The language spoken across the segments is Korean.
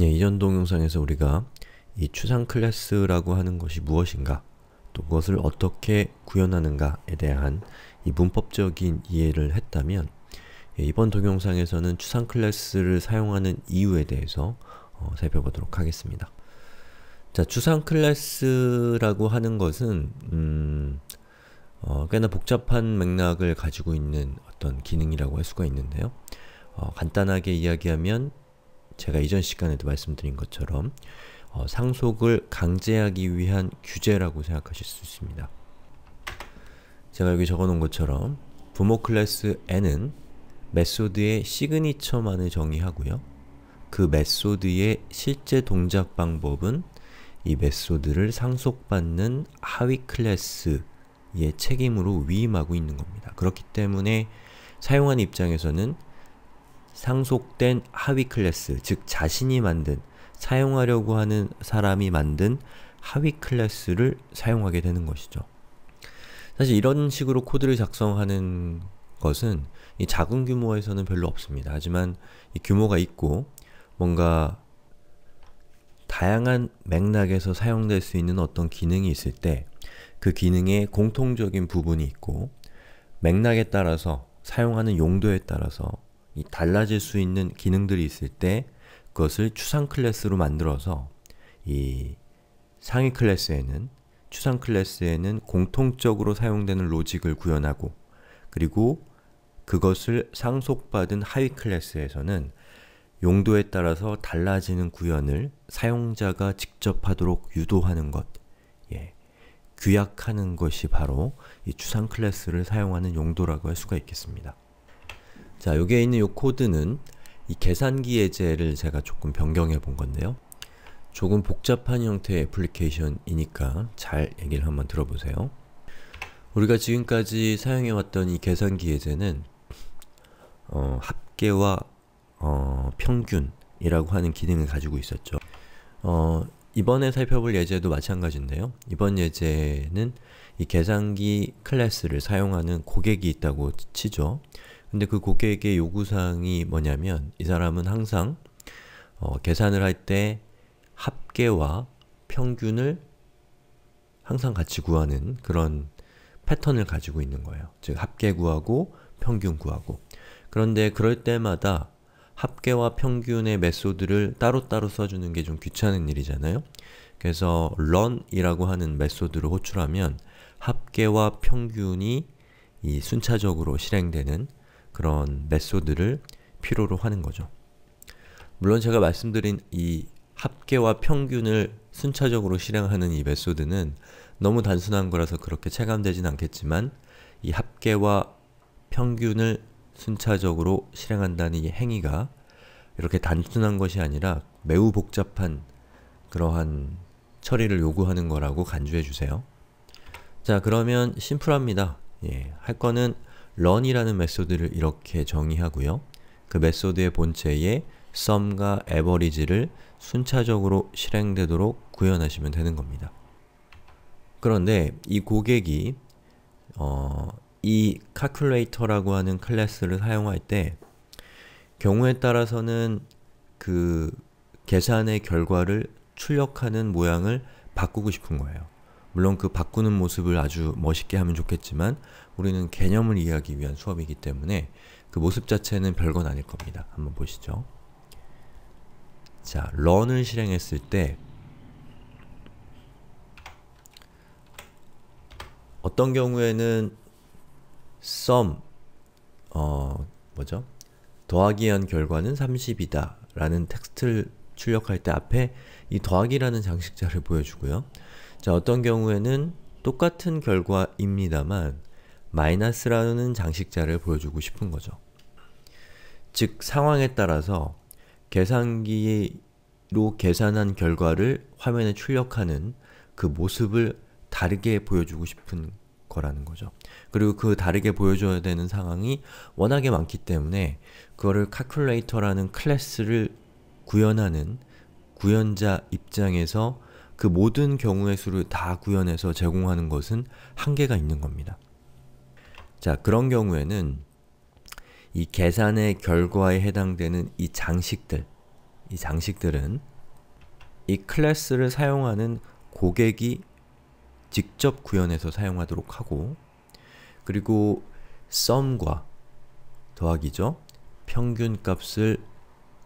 예, 이전 동영상에서 우리가 이 추상 클래스라고 하는 것이 무엇인가 또 그것을 어떻게 구현하는가에 대한 이 문법적인 이해를 했다면 예, 이번 동영상에서는 추상 클래스를 사용하는 이유에 대해서 어, 살펴보도록 하겠습니다. 자, 추상 클래스라고 하는 것은 음, 어, 꽤나 복잡한 맥락을 가지고 있는 어떤 기능이라고 할 수가 있는데요. 어, 간단하게 이야기하면 제가 이전 시간에도 말씀드린 것처럼 어, 상속을 강제하기 위한 규제라고 생각하실 수 있습니다. 제가 여기 적어놓은 것처럼 부모 클래스 n은 메소드의 시그니처만을 정의하고요. 그 메소드의 실제 동작 방법은 이 메소드를 상속받는 하위 클래스의 책임으로 위임하고 있는 겁니다. 그렇기 때문에 사용하 입장에서는 상속된 하위 클래스, 즉 자신이 만든, 사용하려고 하는 사람이 만든 하위 클래스를 사용하게 되는 것이죠. 사실 이런 식으로 코드를 작성하는 것은 이 작은 규모에서는 별로 없습니다. 하지만 이 규모가 있고 뭔가 다양한 맥락에서 사용될 수 있는 어떤 기능이 있을 때 그 기능의 공통적인 부분이 있고 맥락에 따라서 사용하는 용도에 따라서 달라질 수 있는 기능들이 있을 때 그것을 추상 클래스로 만들어서 이 상위 클래스에는 추상 클래스에는 공통적으로 사용되는 로직을 구현하고 그리고 그것을 상속받은 하위 클래스에서는 용도에 따라서 달라지는 구현을 사용자가 직접 하도록 유도하는 것, 예. 규약하는 것이 바로 이 추상 클래스를 사용하는 용도라고 할 수가 있겠습니다. 자, 여기에 있는 이 코드는 이 계산기 예제를 제가 조금 변경해 본 건데요. 조금 복잡한 형태의 애플리케이션이니까 잘 얘기를 한번 들어보세요. 우리가 지금까지 사용해왔던 이 계산기 예제는 어, 합계와 어, 평균이라고 하는 기능을 가지고 있었죠. 어, 이번에 살펴볼 예제도 마찬가지인데요. 이번 예제는 이 계산기 클래스를 사용하는 고객이 있다고 치죠. 근데 그 고객의 요구사항이 뭐냐면 이 사람은 항상 어, 계산을 할 때 합계와 평균을 항상 같이 구하는 그런 패턴을 가지고 있는 거예요. 즉 합계 구하고 평균 구하고 그런데 그럴 때마다 합계와 평균의 메소드를 따로따로 써주는 게 좀 귀찮은 일이잖아요. 그래서 run이라고 하는 메소드를 호출하면 합계와 평균이 이 순차적으로 실행되는 그런 메소드를 필요로 하는 거죠. 물론 제가 말씀드린 이 합계와 평균을 순차적으로 실행하는 이 메소드는 너무 단순한 거라서 그렇게 체감되진 않겠지만 이 합계와 평균을 순차적으로 실행한다는 이 행위가 이렇게 단순한 것이 아니라 매우 복잡한 그러한 처리를 요구하는 거라고 간주해 주세요. 자 그러면 심플합니다. 예, 할 거는 run이라는 메소드를 이렇게 정의하고요. 그 메소드의 본체에 sum과 average를 순차적으로 실행되도록 구현하시면 되는 겁니다. 그런데 이 고객이 어, 이 calculator라고 하는 클래스를 사용할 때 경우에 따라서는 그 계산의 결과를 출력하는 모양을 바꾸고 싶은 거예요. 물론 그 바꾸는 모습을 아주 멋있게 하면 좋겠지만 우리는 개념을 이해하기 위한 수업이기 때문에 그 모습 자체는 별건 아닐 겁니다. 한번 보시죠. 자, run을 실행했을 때 어떤 경우에는 sum 어 뭐죠? 더하기 한 결과는 30이다 라는 텍스트를 출력할 때 앞에 이 더하기라는 장식자를 보여주고요. 자, 어떤 경우에는 똑같은 결과입니다만 마이너스라는 장식자를 보여주고 싶은 거죠. 즉 상황에 따라서 계산기로 계산한 결과를 화면에 출력하는 그 모습을 다르게 보여주고 싶은 거라는 거죠. 그리고 그 다르게 보여줘야 되는 상황이 워낙에 많기 때문에 그거를 calculator라는 클래스를 구현하는 구현자 입장에서 그 모든 경우의 수를 다 구현해서 제공하는 것은 한계가 있는 겁니다. 자, 그런 경우에는 이 계산의 결과에 해당되는 이 장식들, 이 장식들은 이 클래스를 사용하는 고객이 직접 구현해서 사용하도록 하고 그리고 s u m 과 더하기죠. 평균값을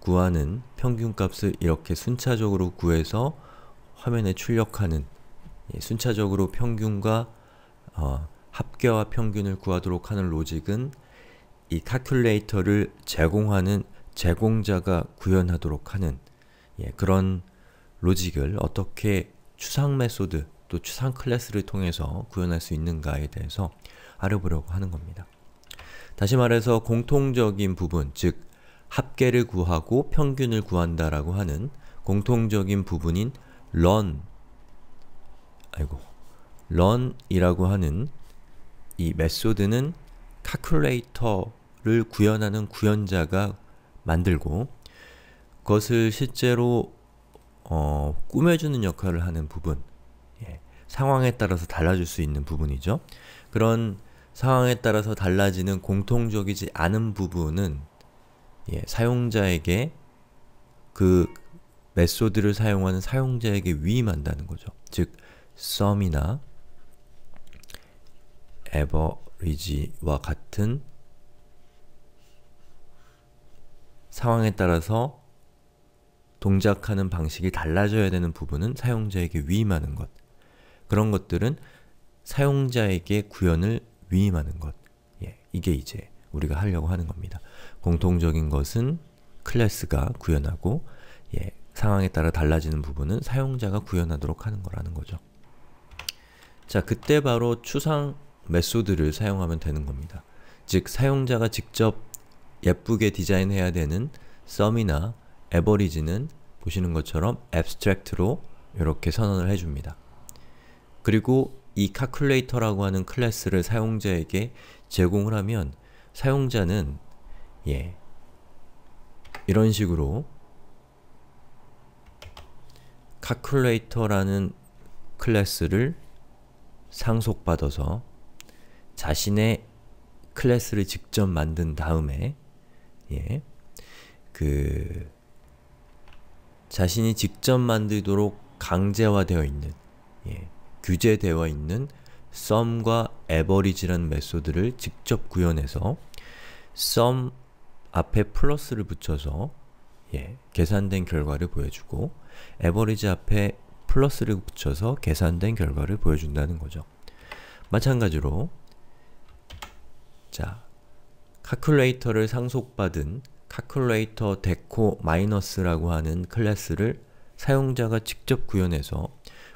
구하는 평균값을 이렇게 순차적으로 구해서 화면에 출력하는 예, 순차적으로 평균과 어, 합계와 평균을 구하도록 하는 로직은 이 카큘레이터를 제공하는 제공자가 구현하도록 하는 예, 그런 로직을 어떻게 추상 메소드 또 추상 클래스를 통해서 구현할 수 있는가에 대해서 알아보려고 하는 겁니다. 다시 말해서 공통적인 부분, 즉 합계를 구하고 평균을 구한다라고 하는 공통적인 부분인 run 아이고 run이라고 하는 이 메소드는 카큘레이터를 구현하는 구현자가 만들고 그것을 실제로 어, 꾸며주는 역할을 하는 부분 예, 상황에 따라서 달라질 수 있는 부분이죠. 그런 상황에 따라서 달라지는 공통적이지 않은 부분은 예, 사용자에게 그 메소드를 사용하는 사용자에게 위임한다는 거죠. 즉, 썸이나 average와 같은 상황에 따라서 동작하는 방식이 달라져야 되는 부분은 사용자에게 위임하는 것 그런 것들은 사용자에게 구현을 위임하는 것 예, 이게 이제 우리가 하려고 하는 겁니다. 공통적인 것은 클래스가 구현하고 예, 상황에 따라 달라지는 부분은 사용자가 구현하도록 하는 거라는 거죠. 자, 그때 바로 추상 메소드를 사용하면 되는 겁니다. 즉 사용자가 직접 예쁘게 디자인해야 되는 썸이나 에버리지는 보시는 것처럼 abstract로 이렇게 선언을 해줍니다. 그리고 이 calculator라고 하는 클래스를 사용자에게 제공을 하면 사용자는 예 이런 식으로 calculator라는 클래스를 상속받아서 자신의 클래스를 직접 만든 다음에 예. 그 자신이 직접 만들도록 강제화되어 있는 예. 규제되어 있는 s u m 과 에버리지라는 메소드를 직접 구현해서 sum 앞에 플러스를 붙여서 예, 계산된 결과를 보여주고 에버리지 앞에 플러스를 붙여서 계산된 결과를 보여준다는 거죠. 마찬가지로 자, 카큘레이터를 상속받은 카큘레이터 데코 마이너스라고 하는 클래스를 사용자가 직접 구현해서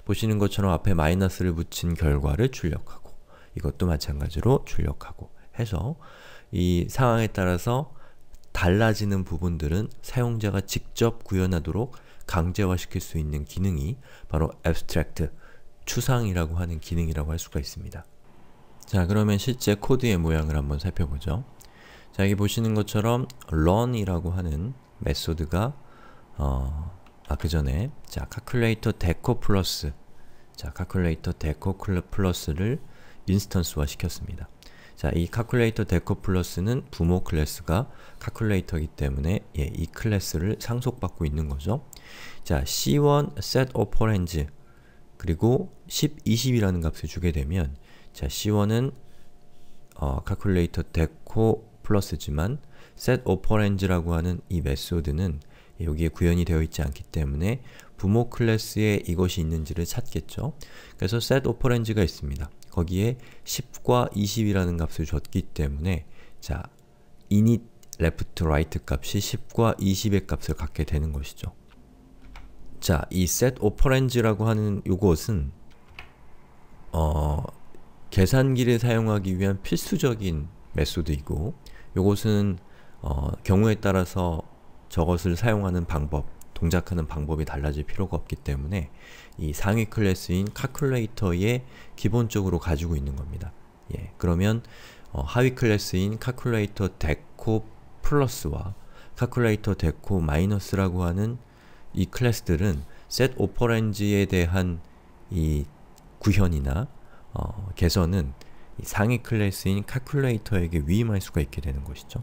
보시는 것처럼 앞에 마이너스를 붙인 결과를 출력하고 이것도 마찬가지로 출력하고 해서 이 상황에 따라서 달라지는 부분들은 사용자가 직접 구현하도록 강제화시킬 수 있는 기능이 바로 abstract, 추상이라고 하는 기능이라고 할 수가 있습니다. 자 그러면 실제 코드의 모양을 한번 살펴보죠. 자 여기 보시는 것처럼 run이라고 하는 메소드가 어, 아그 전에 자 calculator deco 플러스 자 calculator deco 플러스를 인스턴스화 시켰습니다. 자, 이 calculator deco 플러스는 부모 클래스가 calculator이기 때문에 예, 이 클래스를 상속받고 있는 거죠. 자, c1 set operands 그리고 10, 20이라는 값을 주게 되면 자, C1은 어, calculator deco 플러스지만 setOperands라고 하는 이 메소드는 여기에 구현이 되어 있지 않기 때문에 부모 클래스에 이것이 있는지를 찾겠죠. 그래서 setOperands가 있습니다. 거기에 10과 20이라는 값을 줬기 때문에 자, init left right 값이 10과 20의 값을 갖게 되는 것이죠. 자, 이 setOperands라고 하는 요것은 어, 계산기를 사용하기 위한 필수적인 메소드이고 요것은 어, 경우에 따라서 저것을 사용하는 방법, 동작하는 방법이 달라질 필요가 없기 때문에 이 상위 클래스인 카큘레이터에 기본적으로 가지고 있는 겁니다. 예, 그러면 어, 하위 클래스인 카큘레이터 데코 플러스와 카큘레이터 데코 마이너스라고 하는 이 클래스들은 set 오퍼렌지에 대한 이 구현이나 어, 개선은 상위 클래스인 c c a l u l a t o r 에게 위임할 수가 있게 되는 것이죠.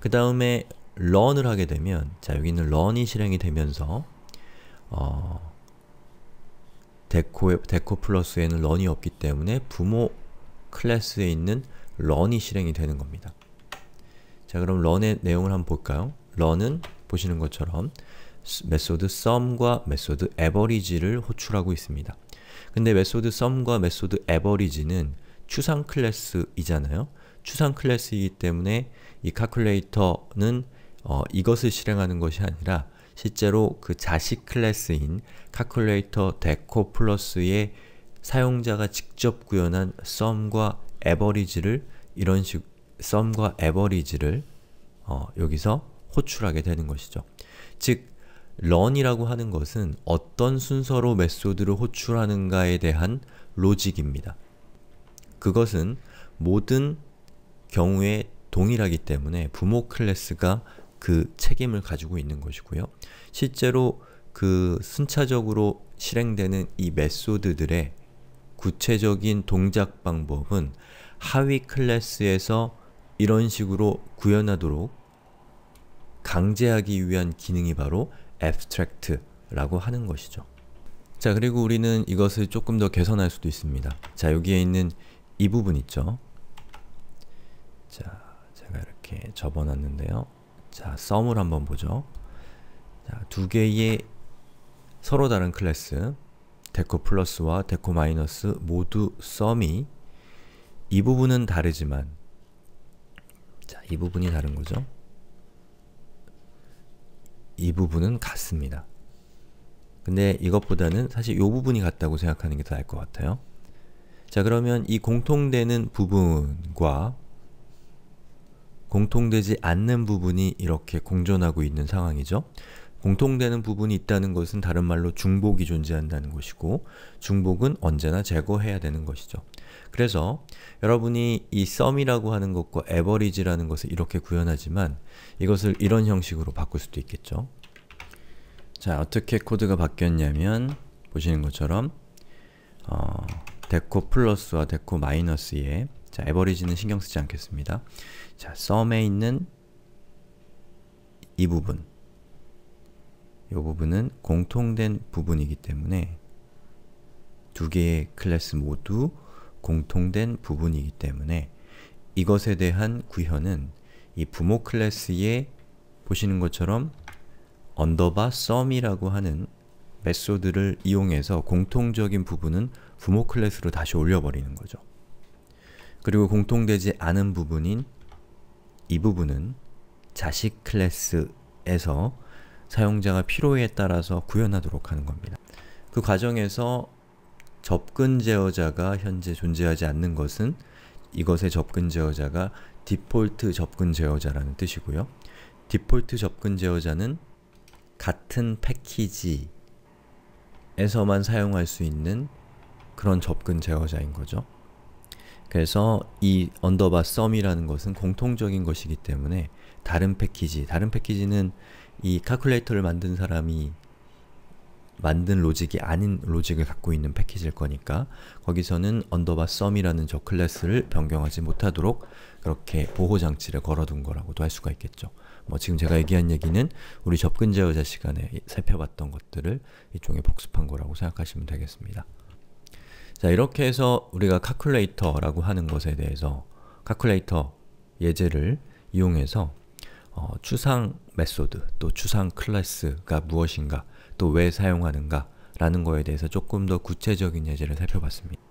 그 다음에 run을 하게 되면 자 여기는 run이 실행이 되면서 어, 데코, 데코 플러스에는 run이 없기 때문에 부모 클래스에 있는 run이 실행이 되는 겁니다. 자 그럼 run의 내용을 한번 볼까요? run은 보시는 것처럼 메소드 sum과 메소드 average를 호출하고 있습니다. 근데 메소드 썸과 메소드 에버리지는 추상 클래스이잖아요. 추상 클래스이기 때문에 이 calculator는 어, 이것을 실행하는 것이 아니라 실제로 그 자식 클래스인 calculator deco plus의 사용자가 직접 구현한 썸과 에버리지를 이런 식 썸과 에버리지를 어, 여기서 호출하게 되는 것이죠. 즉 런이라고 하는 것은 어떤 순서로 메소드를 호출하는가에 대한 로직입니다. 그것은 모든 경우에 동일하기 때문에 부모 클래스가 그 책임을 가지고 있는 것이고요. 실제로 그 순차적으로 실행되는 이 메소드들의 구체적인 동작 방법은 하위 클래스에서 이런 식으로 구현하도록 강제하기 위한 기능이 바로 abstract라고 하는 것이죠. 자, 그리고 우리는 이것을 조금 더 개선할 수도 있습니다. 자, 여기에 있는 이 부분 있죠? 자, 제가 이렇게 접어놨는데요. 자, 썸을 한번 보죠. 자, 두 개의 서로 다른 클래스 데코 플러스와 데코 마이너스 모두 썸이 이 부분은 다르지만 자, 이 부분이 다른 거죠. 이 부분은 같습니다. 근데 이것보다는 사실 이 부분이 같다고 생각하는 게 더 나을 것 같아요. 자 그러면 이 공통되는 부분과 공통되지 않는 부분이 이렇게 공존하고 있는 상황이죠. 공통되는 부분이 있다는 것은 다른 말로 중복이 존재한다는 것이고 중복은 언제나 제거해야 되는 것이죠. 그래서 여러분이 이 썸이라고 하는 것과 에버리지라는 것을 이렇게 구현하지만 이것을 이런 형식으로 바꿀 수도 있겠죠. 자, 어떻게 코드가 바뀌었냐면 보시는 것처럼 어, 데코 플러스와 데코 마이너스에 자, 에버리지는 신경 쓰지 않겠습니다. 자, 썸에 있는 이 부분 이 부분은 공통된 부분이기 때문에 두 개의 클래스 모두 공통된 부분이기 때문에 이것에 대한 구현은 이 부모 클래스에 보시는 것처럼 언더바 썸이라고 하는 메소드를 이용해서 공통적인 부분은 부모 클래스로 다시 올려버리는 거죠. 그리고 공통되지 않은 부분인 이 부분은 자식 클래스에서 사용자가 필요에 따라서 구현하도록 하는 겁니다. 그 과정에서 접근 제어자가 현재 존재하지 않는 것은 이것의 접근 제어자가 디폴트 접근 제어자라는 뜻이고요. 디폴트 접근 제어자는 같은 패키지에서만 사용할 수 있는 그런 접근 제어자인 거죠. 그래서 이 언더바 썸이라는 것은 공통적인 것이기 때문에 다른 패키지, 다른 패키지는 이 칼큘레이터를 만든 사람이 만든 로직이 아닌 로직을 갖고 있는 패키지일 거니까 거기서는 언더바 썸이라는 저 클래스를 변경하지 못하도록 그렇게 보호장치를 걸어둔 거라고도 할 수가 있겠죠. 뭐 지금 제가 얘기한 얘기는 우리 접근자 의자 시간에 살펴봤던 것들을 이쪽에 복습한 거라고 생각하시면 되겠습니다. 자 이렇게 해서 우리가 카큘레이터라고 하는 것에 대해서 카큘레이터 예제를 이용해서 어, 추상 메소드, 또 추상 클래스가 무엇인가, 또 왜 사용하는가라는 거에 대해서 조금 더 구체적인 예제를 살펴봤습니다.